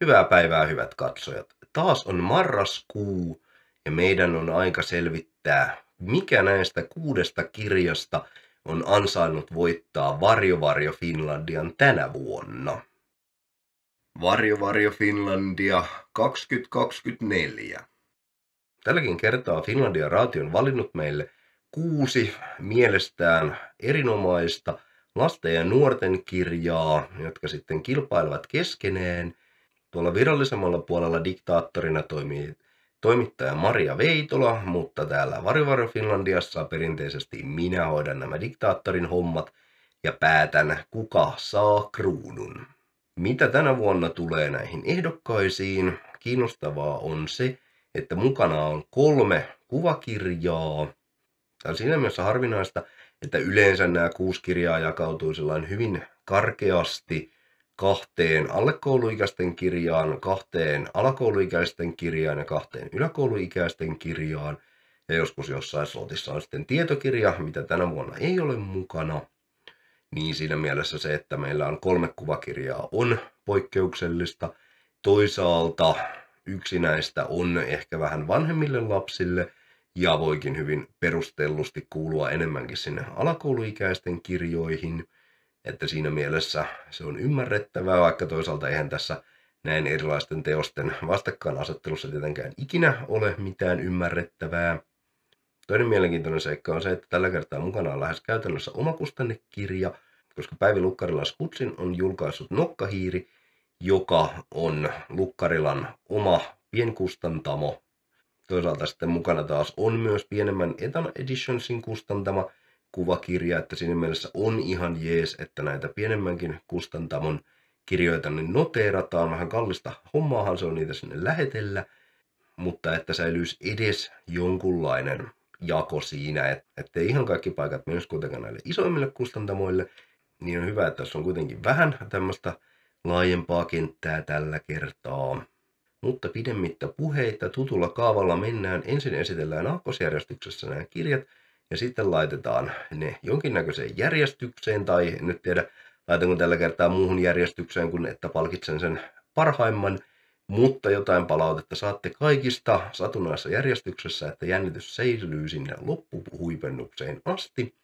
Hyvää päivää hyvät katsojat. Taas on marraskuu ja meidän on aika selvittää, mikä näistä kuudesta kirjasta on ansainnut voittaa Varjovarjo Finlandian tänä vuonna. Varjovarjo Finlandia 2024. Tälläkin kertaa Finlandia Raati on valinnut meille kuusi mielestään erinomaista lasten ja nuorten kirjaa, jotka sitten kilpailevat keskenään – Tuolla virallisemmalla puolella diktaattorina toimii toimittaja Maria Veitola, mutta täällä Varivaro Finlandiassa perinteisesti minä hoidan nämä diktaattorin hommat ja päätän, kuka saa kruunun. Mitä tänä vuonna tulee näihin ehdokkaisiin? Kiinnostavaa on se, että mukana on kolme kuvakirjaa. Tämä on siinä mielessä harvinaista, että yleensä nämä kuusi kirjaa jakautuu hyvin karkeasti – kahteen allekouluikäisten kirjaan, kahteen alakouluikäisten kirjaan ja kahteen yläkouluikäisten kirjaan. Ja joskus jossain slotissa on sitten tietokirja, mitä tänä vuonna ei ole mukana. Niin siinä mielessä se, että meillä on kolme kuvakirjaa on poikkeuksellista. Toisaalta yksi näistä on ehkä vähän vanhemmille lapsille ja voikin hyvin perustellusti kuulua enemmänkin sinne alakouluikäisten kirjoihin – että siinä mielessä se on ymmärrettävää, vaikka toisaalta eihän tässä näin erilaisten teosten vastakkainasettelussa tietenkään ikinä ole mitään ymmärrettävää. Toinen mielenkiintoinen seikka on se, että tällä kertaa mukana on lähes käytännössä omakustannekirja, koska Päivi Lukkarila Skutsin on julkaissut Nokkahiiri, joka on Lukkarilan oma pienkustantamo. Toisaalta sitten mukana taas on myös pienemmän Etan Editionsin kustantama kuvakirja, että siinä mielessä on ihan jees, että näitä pienemmänkin kustantamon kirjoita niin noteerataan. Vähän kallista hommaahan se on niitä sinne lähetellä, mutta että säilyisi edes jonkunlainen jako siinä, että ei ihan kaikki paikat menisi kuitenkaan näille isoimmille kustantamoille, niin on hyvä, että tässä on kuitenkin vähän tämmöistä laajempaa kenttää tällä kertaa. Mutta pidemmittä puheita tutulla kaavalla mennään. Ensin esitellään aakkosjärjestyksessä nämä kirjat, ja sitten laitetaan ne jonkinnäköiseen järjestykseen tai en nyt tiedä laitanko tällä kertaa muuhun järjestykseen kuin että palkitsen sen parhaimman, mutta jotain palautetta saatte kaikista satunnaisessa järjestyksessä, että jännitys seisyy sinne loppuhuipennukseen asti.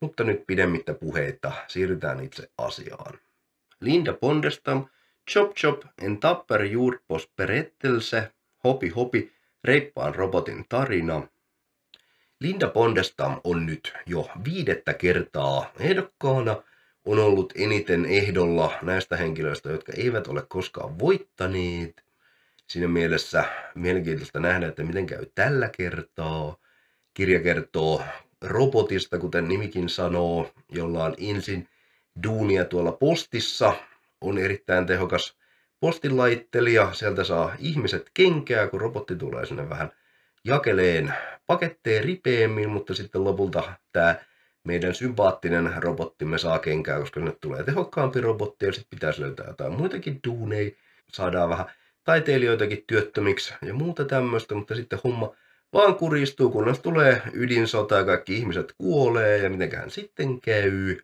Mutta nyt pidemmittä puheita, siirrytään itse asiaan. Linda Pondestam, Chop Chop, en tapper juurpos perettelse hopi hopi, reippaan robotin tarina, Linda Pondestam on nyt jo viidettä kertaa ehdokkaana, on ollut eniten ehdolla näistä henkilöistä, jotka eivät ole koskaan voittaneet. Siinä mielessä mielenkiintoista nähdä, että miten käy tällä kertaa. Kirja kertoo robotista, kuten nimikin sanoo, jolla on ensin duunia tuolla postissa, on erittäin tehokas postilaittelija, sieltä saa ihmiset kenkää, kun robotti tulee sinne vähän jakeleen paketteja ripeämmin, mutta sitten lopulta tämä meidän sympaattinen robottimme saa kenkää, koska nyt tulee tehokkaampi robotti ja sitten pitäisi löytää jotain muitakin duuneja, saadaan vähän taiteilijoitakin työttömiksi ja muuta tämmöistä, mutta sitten homma vaan kuristuu, kunnes tulee ydinsota ja kaikki ihmiset kuolee ja mitenkään sitten käy.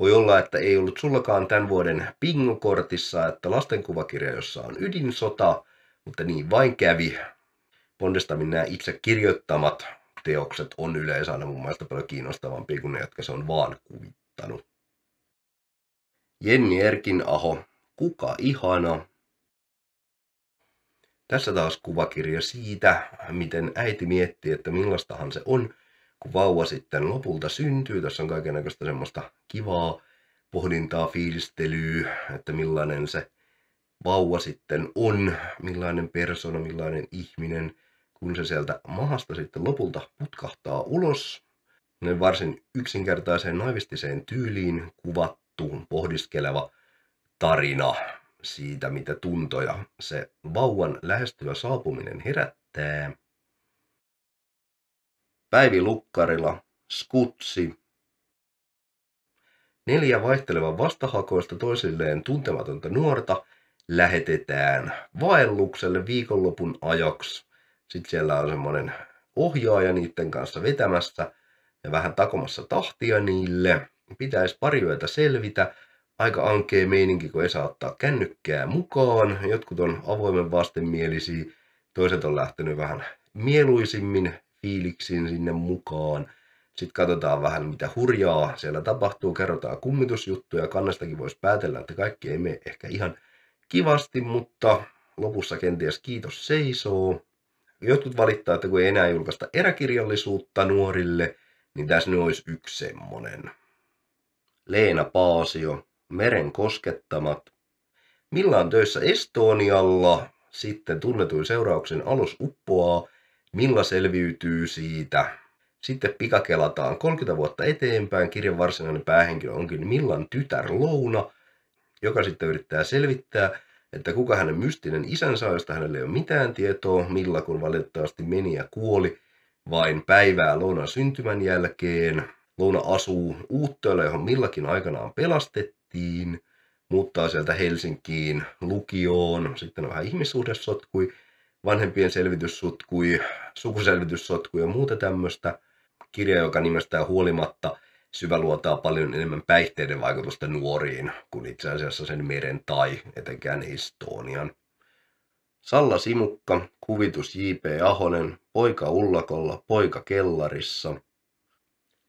Voi olla, että ei ollut sullakaan tämän vuoden pingokortissa, että lastenkuvakirja, jossa on ydinsota, mutta niin vain kävi. Bondista nämä itse kirjoittamat teokset on yleensä aina mun mielestä paljon kiinnostavampia kuin ne, jotka se on vaan kuvittanut. Jenni Erkin Aho, kuka ihana? Tässä taas kuvakirja siitä, miten äiti miettii, että millaistahan se on, kun vauva sitten lopulta syntyy. Tässä on kaiken näköistä semmoista kivaa pohdintaa, fiilistelyä, että millainen se vauva sitten on, millainen persona, millainen ihminen – kun se sieltä mahasta sitten lopulta putkahtaa ulos, niin varsin yksinkertaiseen naivistiseen tyyliin kuvattuun pohdiskeleva tarina siitä, mitä tuntoja se vauvan lähestyvä saapuminen herättää. Päivi Lukkarila, Skutsi. Neljä vaihtelevan vastahakoista toisilleen tuntematonta nuorta lähetetään vaellukselle viikonlopun ajaksi sitten siellä on semmoinen ohjaaja niiden kanssa vetämässä ja vähän takomassa tahtia niille. Pitäisi pari yötä selvitä. Aika ankee meininki, kun ei saa ottaa kännykkää mukaan. Jotkut on avoimen vastenmielisiä, toiset on lähtenyt vähän mieluisimmin fiiliksiin sinne mukaan. Sitten katsotaan vähän mitä hurjaa siellä tapahtuu, kerrotaan kummitusjuttuja. Kannastakin voisi päätellä, että kaikki ei mene ehkä ihan kivasti, mutta lopussa kenties kiitos seisoo jotkut valittaa, että kun ei enää julkaista eräkirjallisuutta nuorille, niin tässä nyt olisi yksi semmoinen. Leena Paasio, Meren koskettamat. on töissä Estonialla, sitten tunnetuin seurauksen alus uppoaa, milla selviytyy siitä. Sitten pikakelataan 30 vuotta eteenpäin, kirjan varsinainen päähenkilö onkin Millan tytär Louna, joka sitten yrittää selvittää, että kuka hänen mystinen isänsä on, josta hänelle ei ole mitään tietoa, millä kun valitettavasti meni ja kuoli vain päivää Lounan syntymän jälkeen. Louna asuu Uuttööllä, johon millakin aikanaan pelastettiin, muuttaa sieltä Helsinkiin lukioon, sitten on vähän ihmissuhdessotkui, vanhempien selvityssotkui, sukuselvityssotkui ja muuta tämmöistä. Kirja, joka nimestään huolimatta – luotaa paljon enemmän päihteiden vaikutusta nuoriin kuin itse asiassa sen meren tai etenkään Estonian. Salla Simukka, kuvitus J.P. Ahonen, poika ullakolla, poika kellarissa.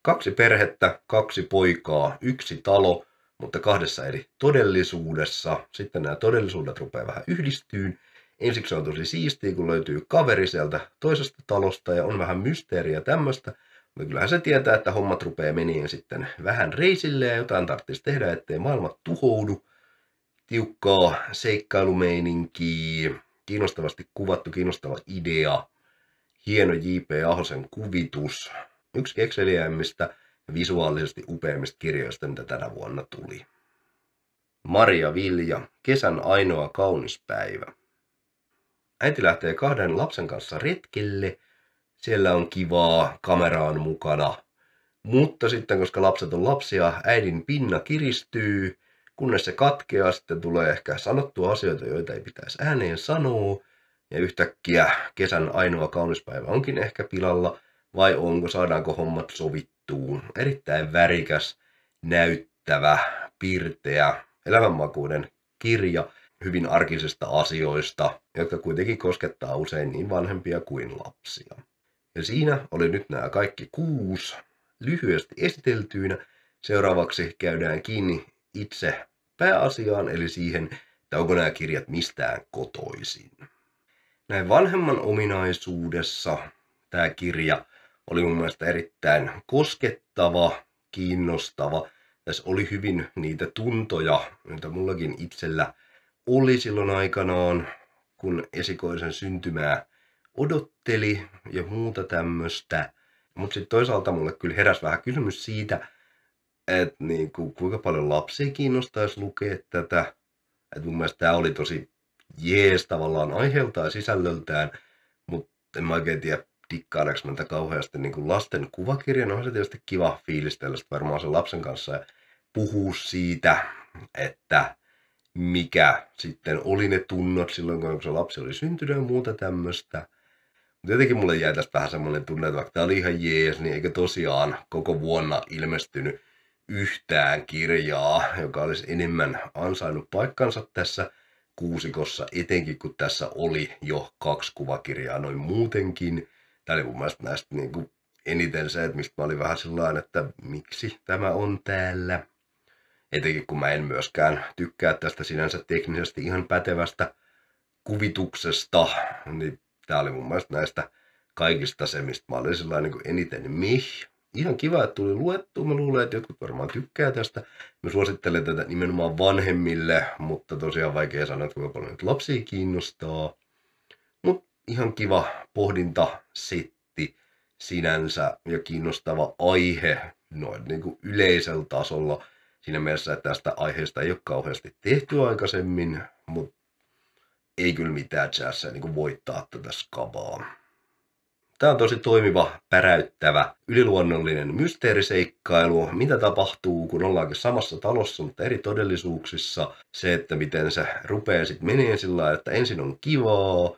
Kaksi perhettä, kaksi poikaa, yksi talo, mutta kahdessa eri todellisuudessa. Sitten nämä todellisuudet rupeaa vähän yhdistyyn. Ensiksi on tosi siistiä, kun löytyy kaveri sieltä toisesta talosta ja on vähän mysteeriä tämmöistä, No kyllähän se tietää, että hommat rupeaa meniin sitten vähän reisille ja jotain tarvitsisi tehdä, ettei maailma tuhoudu. Tiukkaa seikkailumeininkiä, kiinnostavasti kuvattu, kiinnostava idea, hieno J.P. Ahosen kuvitus. Yksi kekseliäimmistä ja visuaalisesti upeimmista kirjoista, mitä tänä vuonna tuli. Maria Vilja, kesän ainoa kaunis päivä. Äiti lähtee kahden lapsen kanssa retkelle – siellä on kivaa, kamera on mukana. Mutta sitten, koska lapset on lapsia, äidin pinna kiristyy, kunnes se katkeaa, sitten tulee ehkä sanottua asioita, joita ei pitäisi ääneen sanoa. Ja yhtäkkiä kesän ainoa kaunis päivä onkin ehkä pilalla, vai onko, saadaanko hommat sovittuun. Erittäin värikäs, näyttävä, pirteä, elämänmakuinen kirja hyvin arkisista asioista, jotka kuitenkin koskettaa usein niin vanhempia kuin lapsia. Ja siinä oli nyt nämä kaikki kuusi lyhyesti esiteltyinä. Seuraavaksi käydään kiinni itse pääasiaan, eli siihen, että onko nämä kirjat mistään kotoisin. Näin vanhemman ominaisuudessa tämä kirja oli mun mielestä erittäin koskettava, kiinnostava. Tässä oli hyvin niitä tuntoja, joita mullakin itsellä oli silloin aikanaan, kun esikoisen syntymää odotteli ja muuta tämmöistä. Mutta sitten toisaalta mulle kyllä heräs vähän kysymys siitä, että niinku, kuinka paljon lapsia kiinnostaisi lukea tätä. Et mun mielestä tämä oli tosi jees tavallaan aiheeltaan sisällöltään, mutta en mä oikein tiedä, dikkaileeko mä kauheasti niin kuin lasten kuvakirjan. No, on se tietysti kiva fiilistellä sit varmaan sen lapsen kanssa ja puhua siitä, että mikä sitten oli ne tunnot silloin, kun se lapsi oli syntynyt ja muuta tämmöistä jotenkin mulle jäi tästä vähän semmoinen tunne, että vaikka tämä oli ihan jees, niin eikä tosiaan koko vuonna ilmestynyt yhtään kirjaa, joka olisi enemmän ansainnut paikkansa tässä kuusikossa, etenkin kun tässä oli jo kaksi kuvakirjaa noin muutenkin. Tämä oli mun mielestä näistä niin kuin eniten se, että mistä mä olin vähän sellainen, että miksi tämä on täällä. Etenkin kun mä en myöskään tykkää tästä sinänsä teknisesti ihan pätevästä kuvituksesta, niin Tämä oli mun mielestä näistä kaikista se, mistä mä olin sillä niin eniten mih. Ihan kiva, että tuli luettu. Mä luulen, että jotkut varmaan tykkää tästä. Mä suosittelen tätä nimenomaan vanhemmille, mutta tosiaan vaikea sanoa, että kuinka paljon nyt lapsia kiinnostaa. Mutta ihan kiva pohdinta setti sinänsä ja kiinnostava aihe noin niin kuin yleisellä tasolla. Siinä mielessä, että tästä aiheesta ei ole kauheasti tehty aikaisemmin, mutta ei kyllä mitään jazz niin kuin voittaa tätä skabaa. Tämä on tosi toimiva, päräyttävä, yliluonnollinen mysteeriseikkailu, mitä tapahtuu, kun ollaankin samassa talossa, mutta eri todellisuuksissa. Se, että miten se rupeaa sitten menee sillä lailla, että ensin on kivaa,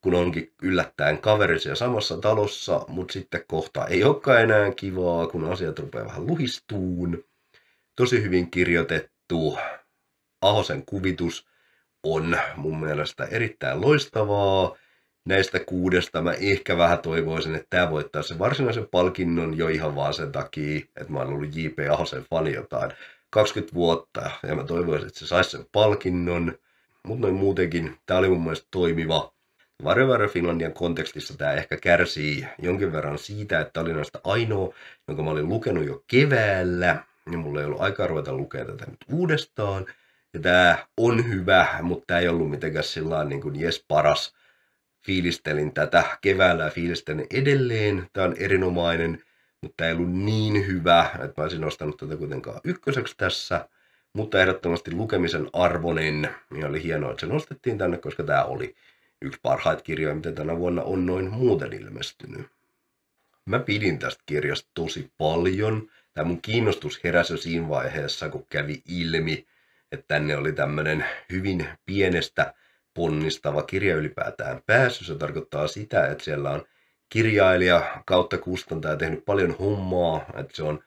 kun onkin yllättäen kaverisi ja samassa talossa, mutta sitten kohta ei olekaan enää kivaa, kun asiat rupeaa vähän luhistuun. Tosi hyvin kirjoitettu, Ahosen kuvitus – on mun mielestä erittäin loistavaa. Näistä kuudesta mä ehkä vähän toivoisin, että tämä voittaa sen varsinaisen palkinnon jo ihan vaan sen takia, että mä oon ollut J.P. Ahosen fani jotain 20 vuotta ja mä toivoisin, että se saisi sen palkinnon. Mutta noin muutenkin, tämä oli mun mielestä toimiva. Varjoväärä Finlandian kontekstissa tämä ehkä kärsii jonkin verran siitä, että oli näistä ainoa, jonka mä olin lukenut jo keväällä, ja mulla ei ollut aikaa ruveta lukea tätä nyt uudestaan. Ja tämä on hyvä, mutta tämä ei ollut mitenkään sillä niin kuin jes paras. Fiilistelin tätä keväällä ja fiilistelin edelleen. Tämä on erinomainen, mutta tämä ei ollut niin hyvä, että mä olisin nostanut tätä kuitenkaan ykköseksi tässä. Mutta ehdottomasti lukemisen arvonen. Ja oli hienoa, että se nostettiin tänne, koska tämä oli yksi parhaita kirjoja, mitä tänä vuonna on noin muuten ilmestynyt. Mä pidin tästä kirjasta tosi paljon. Tämä mun kiinnostus heräsi jo siinä vaiheessa, kun kävi ilmi, että tänne oli tämmöinen hyvin pienestä ponnistava kirja ylipäätään päässyt. Se tarkoittaa sitä, että siellä on kirjailija kautta kustantaja tehnyt paljon hommaa, että se on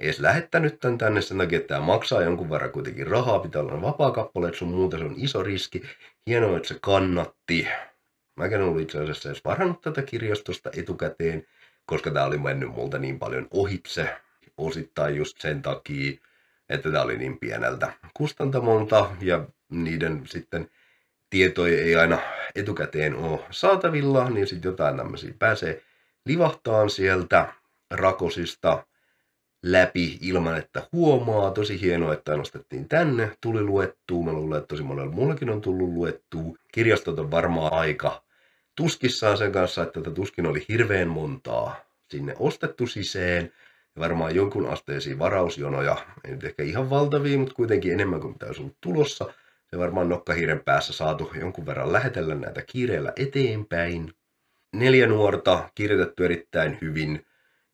edes lähettänyt tämän tänne sen takia, että tämä maksaa jonkun verran kuitenkin rahaa, pitää olla vapaa kappale, sun muuta se on iso riski. Hienoa, että se kannatti. Mä en ollut itse asiassa edes varannut tätä kirjastosta etukäteen, koska tämä oli mennyt multa niin paljon ohitse. Osittain just sen takia, että tämä oli niin pieneltä kustantamolta ja niiden sitten tietoja ei aina etukäteen ole saatavilla, niin sitten jotain tämmöisiä pääsee livahtaan sieltä rakosista läpi ilman, että huomaa. Tosi hienoa, että nostettiin tänne, tuli luettua. Mä luulen, että tosi monella mullakin on tullut luettua. Kirjastot on varmaan aika tuskissaan sen kanssa, että tätä tuskin oli hirveän montaa sinne ostettu siseen ja varmaan jonkun asteisiin varausjonoja, ei nyt ehkä ihan valtavia, mutta kuitenkin enemmän kuin mitä olisi ollut tulossa. Se varmaan nokkahiiren päässä saatu jonkun verran lähetellä näitä kiireellä eteenpäin. Neljä nuorta, kirjoitettu erittäin hyvin,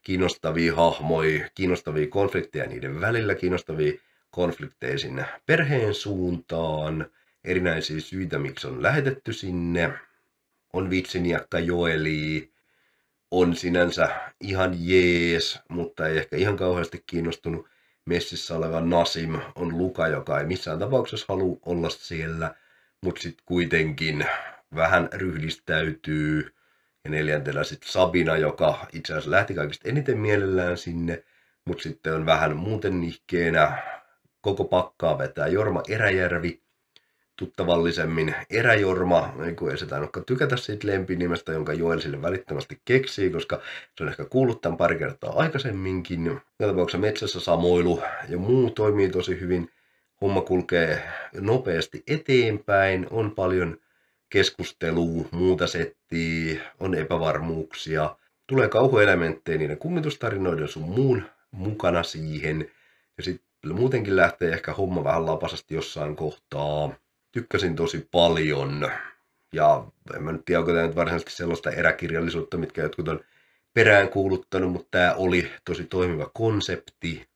kiinnostavia hahmoja, kiinnostavia konflikteja niiden välillä, kiinnostavia konflikteja sinne perheen suuntaan, erinäisiä syitä, miksi on lähetetty sinne. On vitsiniakka Joeli, on sinänsä ihan jees, mutta ei ehkä ihan kauheasti kiinnostunut. Messissä oleva Nasim on Luka, joka ei missään tapauksessa halua olla siellä, mutta sitten kuitenkin vähän ryhdistäytyy. Ja neljäntenä sitten Sabina, joka itse asiassa lähti kaikista eniten mielellään sinne, mutta sitten on vähän muuten nihkeenä. Koko pakkaa vetää Jorma Eräjärvi, tuttavallisemmin Eräjorma, niin kun ei se tainnutkaan tykätä siitä lempinimestä, jonka Joel sille välittömästi keksii, koska se on ehkä kuullut tämän pari kertaa aikaisemminkin. Joka tapauksessa metsässä samoilu ja muu toimii tosi hyvin. Homma kulkee nopeasti eteenpäin, on paljon keskustelua, muuta settiä, on epävarmuuksia. Tulee kauhuelementtejä niiden kummitustarinoiden sun muun mukana siihen. Ja sitten muutenkin lähtee ehkä homma vähän lapasasti jossain kohtaa tykkäsin tosi paljon. Ja en mä nyt tiedä, onko tämä nyt varsinaisesti sellaista eräkirjallisuutta, mitkä jotkut on peräänkuuluttanut, mutta tämä oli tosi toimiva konsepti.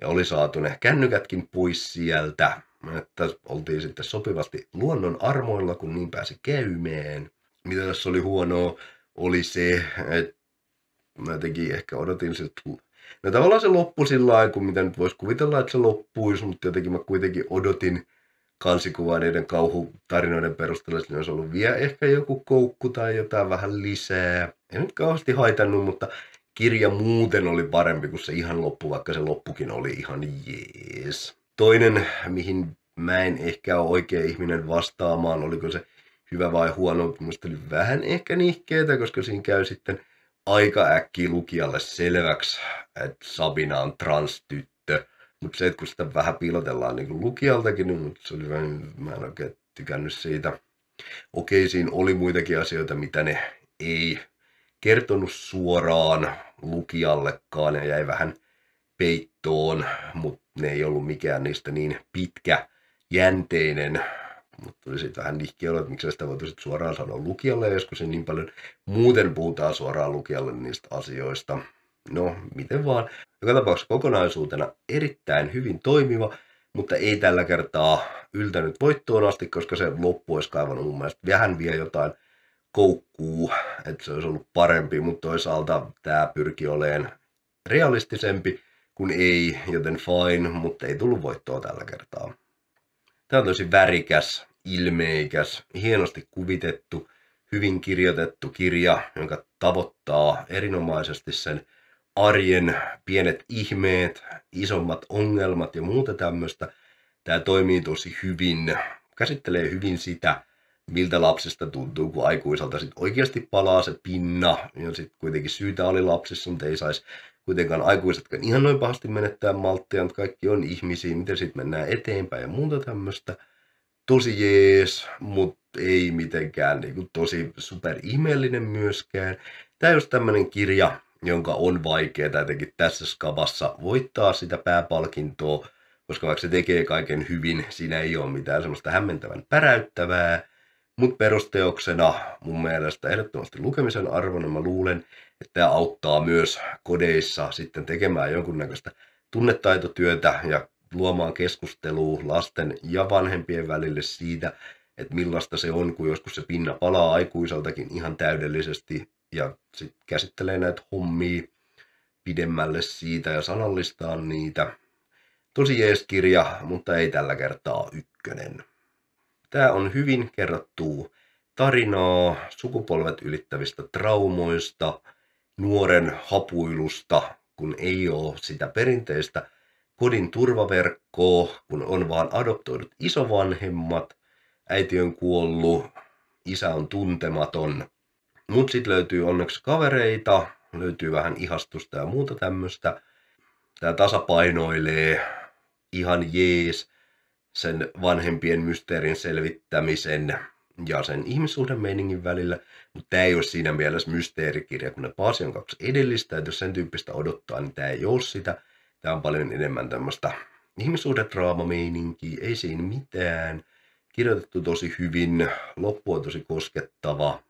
Ja oli saatu ne kännykätkin pois sieltä. Että oltiin sitten sopivasti luonnon armoilla, kun niin pääsi käymeen. Mitä tässä oli huonoa, oli se, että mä jotenkin ehkä odotin siltä No tavallaan se loppui sillä lailla, kun mitä nyt voisi kuvitella, että se loppuisi, mutta jotenkin mä kuitenkin odotin kansikuva niiden kauhutarinoiden perusteella, niin olisi ollut vielä ehkä joku koukku tai jotain vähän lisää. Ei nyt kauheasti haitannut, mutta kirja muuten oli parempi kuin se ihan loppu, vaikka se loppukin oli ihan jees. Toinen, mihin mä en ehkä ole oikea ihminen vastaamaan, oliko se hyvä vai huono, mutta oli vähän ehkä nihkeetä, koska siinä käy sitten aika äkkiä lukijalle selväksi, että Sabina on transtyttö mutta se, että kun sitä vähän piilotellaan niin kuin lukijaltakin, niin mut se oli vähän, mä en oikein tykännyt siitä. Okei, siinä oli muitakin asioita, mitä ne ei kertonut suoraan lukijallekaan ja jäi vähän peittoon, mutta ne ei ollut mikään niistä niin pitkä jänteinen mutta tuli sitten vähän nihkiä että miksi sitä voitu sit suoraan sanoa lukijalle, joskus niin paljon muuten puhutaan suoraan lukijalle niistä asioista no, miten vaan. Joka tapauksessa kokonaisuutena erittäin hyvin toimiva, mutta ei tällä kertaa yltänyt voittoon asti, koska se loppu olisi kaivannut mun mielestä vähän vielä jotain koukkuu, että se olisi ollut parempi, mutta toisaalta tämä pyrki olemaan realistisempi kuin ei, joten fine, mutta ei tullut voittoa tällä kertaa. Tämä on tosi värikäs, ilmeikäs, hienosti kuvitettu, hyvin kirjoitettu kirja, jonka tavoittaa erinomaisesti sen arjen pienet ihmeet, isommat ongelmat ja muuta tämmöistä. Tämä toimii tosi hyvin, käsittelee hyvin sitä, miltä lapsesta tuntuu, kun aikuiselta sit oikeasti palaa se pinna, ja sitten kuitenkin syytä oli lapsissa, mutta ei saisi kuitenkaan aikuisetkaan ihan noin pahasti menettää malttia, mutta kaikki on ihmisiä, miten sitten mennään eteenpäin ja muuta tämmöistä. Tosi jees, mutta ei mitenkään niin kuin, tosi super ihmeellinen myöskään. Tämä on just tämmöinen kirja, jonka on vaikeaa jotenkin tässä skavassa voittaa sitä pääpalkintoa, koska vaikka se tekee kaiken hyvin, siinä ei ole mitään semmoista hämmentävän päräyttävää, mutta perusteoksena mun mielestä ehdottomasti lukemisen arvon, mä luulen, että tämä auttaa myös kodeissa sitten tekemään jonkunnäköistä tunnetaitotyötä ja luomaan keskustelua lasten ja vanhempien välille siitä, että millaista se on, kun joskus se pinna palaa aikuiseltakin ihan täydellisesti ja sit käsittelee näitä hommia pidemmälle siitä ja sanallistaa niitä. Tosi jees kirja, mutta ei tällä kertaa ykkönen. Tämä on hyvin kerrottu tarinaa sukupolvet ylittävistä traumoista, nuoren hapuilusta, kun ei ole sitä perinteistä kodin turvaverkkoa, kun on vaan adoptoidut isovanhemmat, äiti on kuollut, isä on tuntematon – Mut sit löytyy onneksi kavereita, löytyy vähän ihastusta ja muuta tämmöistä. tämä tasapainoilee ihan jees sen vanhempien mysteerin selvittämisen ja sen meiningin välillä, mutta tämä ei ole siinä mielessä mysteerikirja, kun ne Paasi on kaksi edellistä, että jos sen tyyppistä odottaa, niin tämä ei ole sitä. Tämä on paljon enemmän tämmöistä ihmissuhdetraamameininkiä. ei siinä mitään. Kirjoitettu tosi hyvin, loppu on tosi koskettava,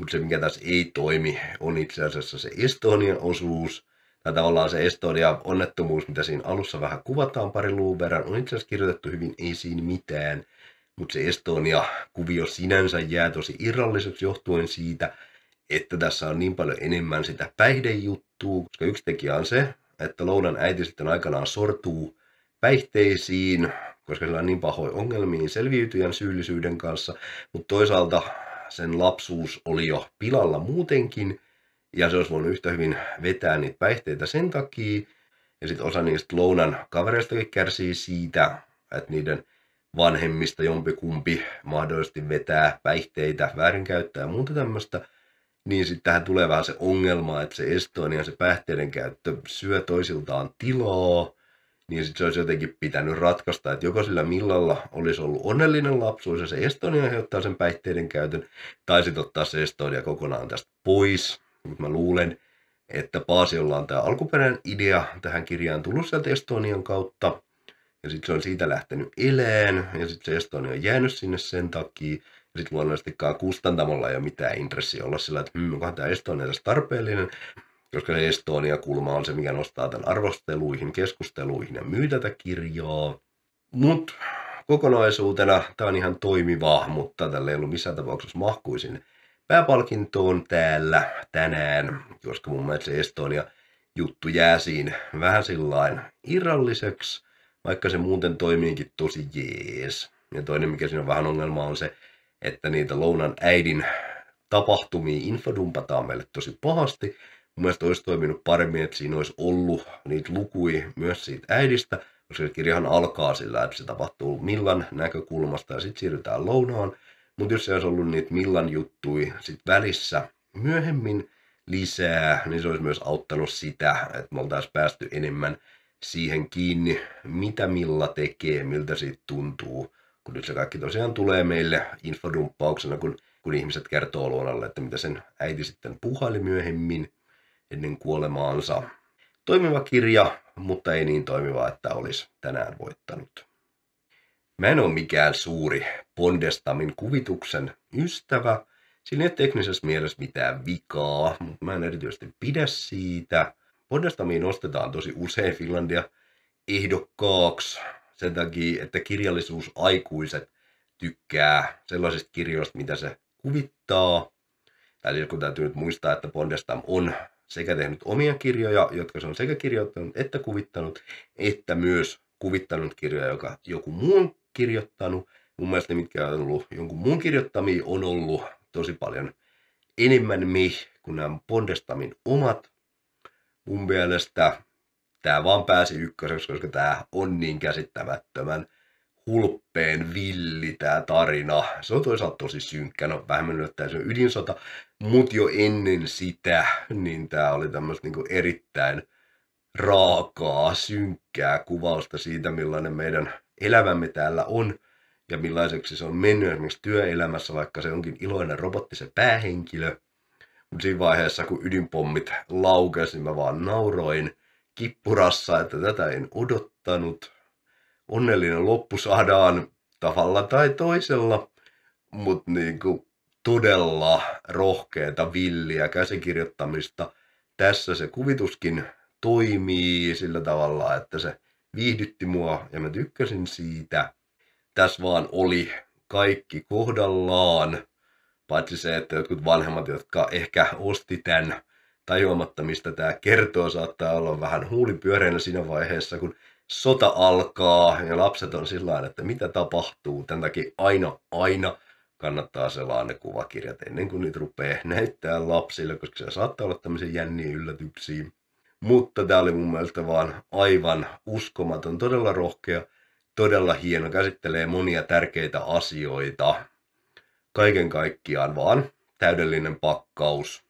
mutta se, mikä tässä ei toimi, on itse asiassa se Estonian osuus. Tai tavallaan se Estonia onnettomuus, mitä siinä alussa vähän kuvataan pari luun verran, on itse asiassa kirjoitettu hyvin, ei siinä mitään. Mutta se Estonia-kuvio sinänsä jää tosi irralliseksi johtuen siitä, että tässä on niin paljon enemmän sitä päihdejuttua, koska yksi tekijä on se, että Lounan äiti sitten aikanaan sortuu päihteisiin, koska sillä on niin pahoja ongelmia selviytyjän syyllisyyden kanssa, mutta toisaalta sen lapsuus oli jo pilalla muutenkin, ja se olisi voinut yhtä hyvin vetää niitä päihteitä sen takia, ja sitten osa niistä lounan kavereistakin kärsii siitä, että niiden vanhemmista jompikumpi mahdollisesti vetää päihteitä, väärinkäyttää ja muuta tämmöistä, niin sitten tähän tulee vähän se ongelma, että se ja se päihteiden käyttö syö toisiltaan tilaa, niin sit se olisi jotenkin pitänyt ratkaista, että joko sillä millalla olisi ollut onnellinen lapsuus ja se Estonia aiheuttaa sen päihteiden käytön, tai sitten ottaa se Estonia kokonaan tästä pois. Mutta mä luulen, että Paasiolla on tämä alkuperäinen idea tähän kirjaan tullut sieltä Estonian kautta, ja sitten se on siitä lähtenyt eleen, ja sitten se Estonia on jäänyt sinne sen takia, ja sitten luonnollisestikaan kustantamolla ei ole mitään intressiä olla sillä, että mmm, onkohan tämä Estonia tässä tarpeellinen, koska se Estonia-kulma on se, mikä nostaa tämän arvosteluihin, keskusteluihin ja myy tätä kirjaa. Mutta kokonaisuutena tämä on ihan toimiva, mutta tällä ei ollut missään tapauksessa mahkuisin pääpalkintoon täällä tänään, koska mun mielestä se Estonia juttu jää siinä vähän sillain irralliseksi, vaikka se muuten toimiinkin tosi jees. Ja toinen, mikä siinä on vähän ongelma, on se, että niitä lounan äidin tapahtumia infodumpataan meille tosi pahasti, Mun mielestä olisi toiminut paremmin, että siinä olisi ollut niitä lukuja myös siitä äidistä, koska se kirjahan alkaa sillä, että se tapahtuu millan näkökulmasta ja sitten siirrytään lounaan. Mutta jos se olisi ollut niitä millan juttui sit välissä myöhemmin lisää, niin se olisi myös auttanut sitä, että me oltaisiin päästy enemmän siihen kiinni, mitä milla tekee, miltä siitä tuntuu. Kun nyt se kaikki tosiaan tulee meille infodumppauksena, kun, kun ihmiset kertoo luonnolle, että mitä sen äiti sitten puhaili myöhemmin – ennen kuolemaansa. Toimiva kirja, mutta ei niin toimiva, että olisi tänään voittanut. Mä en ole mikään suuri Bondestamin kuvituksen ystävä. Siinä ei ole teknisessä mielessä mitään vikaa, mutta mä en erityisesti pidä siitä. Bondestamiin nostetaan tosi usein Finlandia ehdokkaaksi sen takia, että kirjallisuus aikuiset tykkää sellaisista kirjoista, mitä se kuvittaa. Tai siis kun täytyy nyt muistaa, että Bondestam on sekä tehnyt omia kirjoja, jotka se on sekä kirjoittanut että kuvittanut, että myös kuvittanut kirjoja, joka joku muu on kirjoittanut. Mun mielestä mitkä on ollut jonkun muun kirjoittamia on ollut tosi paljon enemmän mi, kuin nämä Pondestamin omat. Mun mielestä tämä vaan pääsi ykköseksi, koska tämä on niin käsittämättömän hulppeen villi tämä tarina. Se on toisaalta tosi synkkä, no vähemmän yllättäen se on ydinsota, mutta jo ennen sitä, niin tämä oli tämmöistä niinku erittäin raakaa, synkkää kuvausta siitä, millainen meidän elämämme täällä on ja millaiseksi se on mennyt esimerkiksi työelämässä, vaikka se onkin iloinen robotti se päähenkilö. Mutta siinä vaiheessa, kun ydinpommit laukesi, niin mä vaan nauroin kippurassa, että tätä en odottanut onnellinen loppu saadaan tavalla tai toisella, mutta niin kuin todella rohkeata, villiä käsikirjoittamista. Tässä se kuvituskin toimii sillä tavalla, että se viihdytti mua ja mä tykkäsin siitä. Tässä vaan oli kaikki kohdallaan, paitsi se, että jotkut vanhemmat, jotka ehkä osti tämän tajuamatta, mistä tämä kertoo, saattaa olla vähän huulipyöreänä siinä vaiheessa, kun sota alkaa ja lapset on sillä että mitä tapahtuu. Tämän takia aina, aina kannattaa selaa ne kuvakirjat ennen kuin niitä rupeaa näyttää lapsille, koska se saattaa olla tämmöisiä jänniä yllätyksiä. Mutta tämä oli mun mielestä vaan aivan uskomaton, todella rohkea, todella hieno, käsittelee monia tärkeitä asioita. Kaiken kaikkiaan vaan täydellinen pakkaus.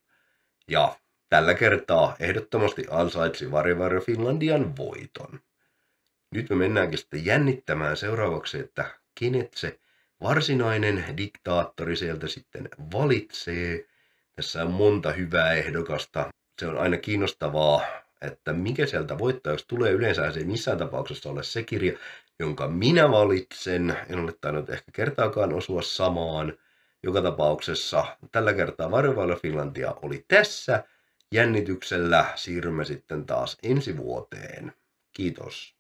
Ja tällä kertaa ehdottomasti ansaitsi Varivario Finlandian voiton nyt me mennäänkin sitten jännittämään seuraavaksi, että kenet se varsinainen diktaattori sieltä sitten valitsee. Tässä on monta hyvää ehdokasta. Se on aina kiinnostavaa, että mikä sieltä voittaa, jos tulee yleensä se ei missään tapauksessa ole se kirja, jonka minä valitsen. En ole tainnut ehkä kertaakaan osua samaan. Joka tapauksessa tällä kertaa Varjovailla Finlandia oli tässä. Jännityksellä siirrymme sitten taas ensi vuoteen. Kiitos.